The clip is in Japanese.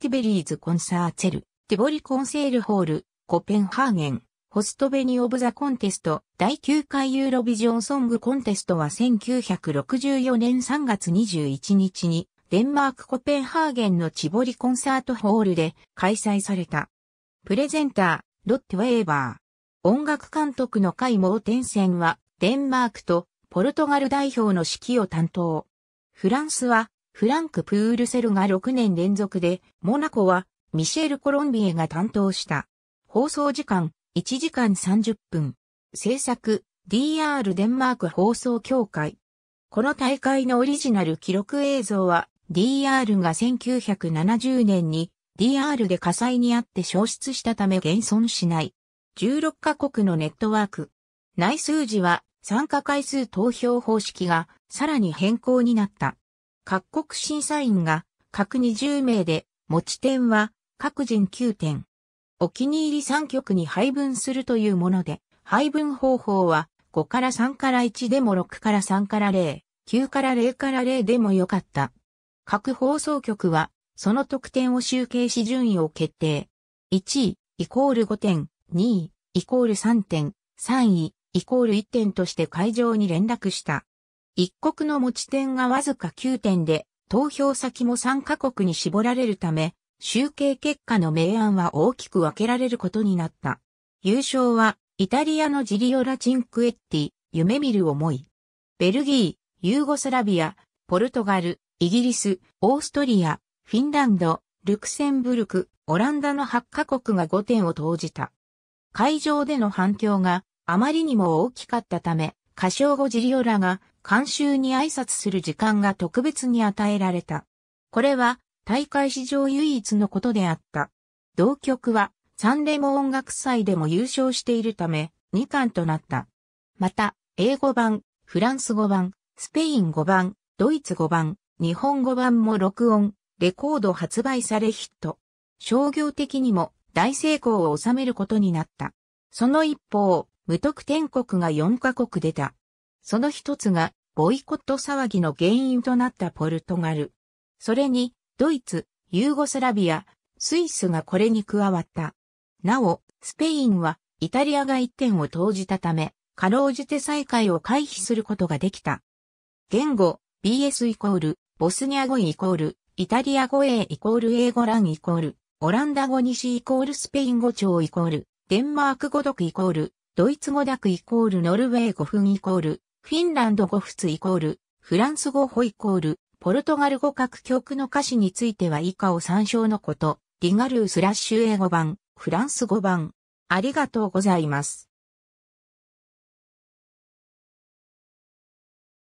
ティベリーズコンサーツェル、ティボリコンセールホール、コペンハーゲン、ホストベニオブザコンテスト、第9回ユーロビジョンソングコンテストは1964年3月21日に、デンマークコペンハーゲンのチボリコンサートホールで開催された。プレゼンター、ロッテ・ウェーバー。音楽監督の会。盲点線は、デンマークとポルトガル代表の指揮を担当。フランスは、フランク・プールセルが6年連続で、モナコはミシェル・コロンビエが担当した。放送時間1時間30分。制作 DR デンマーク放送協会。この大会のオリジナル記録映像は DR が1970年に DR で火災にあって消失したため現存しない。16カ国のネットワーク。内数字は参加回数投票方式がさらに変更になった。各国審査員が各20名で、持ち点は各人9点。お気に入り3曲に配分するというもので、配分方法は5から3から1でも6から3から0、9から0から0でもよかった。各放送局は、その得点を集計し順位を決定。1位、イコール5点、2位、イコール3点、3位、イコール1点として会場に連絡した。一国の持ち点がわずか9点で、投票先も3カ国に絞られるため、集計結果の明暗は大きく分けられることになった。優勝は、イタリアのジリオラ・チンクエッティ、夢見る思い。ベルギー、ユーゴスラビア、ポルトガル、イギリス、オーストリア、フィンランド、ルクセンブルク、オランダの8カ国が5点を投じた。会場での反響があまりにも大きかったため、歌唱後ジリオラが監修に挨拶する時間が特別に与えられた。これは大会史上唯一のことであった。同曲はサンレモ音楽祭でも優勝しているため2巻となった。また、英語版、フランス語版、スペイン語版、ドイツ語版、日本語版も録音、レコード発売されヒット。商業的にも大成功を収めることになった。その一方、無得点国が4カ国出た。その一つが、ボイコット騒ぎの原因となったポルトガル。それに、ドイツ、ユーゴスラビア、スイスがこれに加わった。なお、スペインは、イタリアが1点を投じたため、かろうじて再開を回避することができた。言語、BS イコール、ボスニア語イコール、イタリア語 A イコール英語欄イコール、オランダ語西イコールスペイン語長イコール、デンマーク語読イコール、ドイツ語クイコールノルウェー語フンイコール、フィンランド語仏イコール、フランス語ホイコール、ポルトガル語各曲の歌詞については以下を参照のこと、リガルースラッシュ英語版、フランス語版。ありがとうございます。